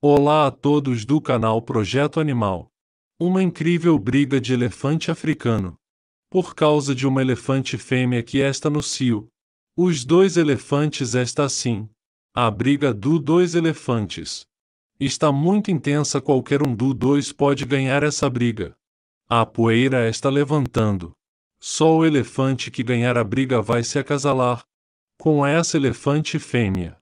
Olá a todos do canal Projeto Animal. Uma incrível briga de elefante africano. Por causa de uma elefante fêmea que está no cio. Os dois elefantes está assim. A briga do dois elefantes. Está muito intensa qualquer um do dois pode ganhar essa briga. A poeira está levantando. Só o elefante que ganhar a briga vai se acasalar. Com essa elefante fêmea.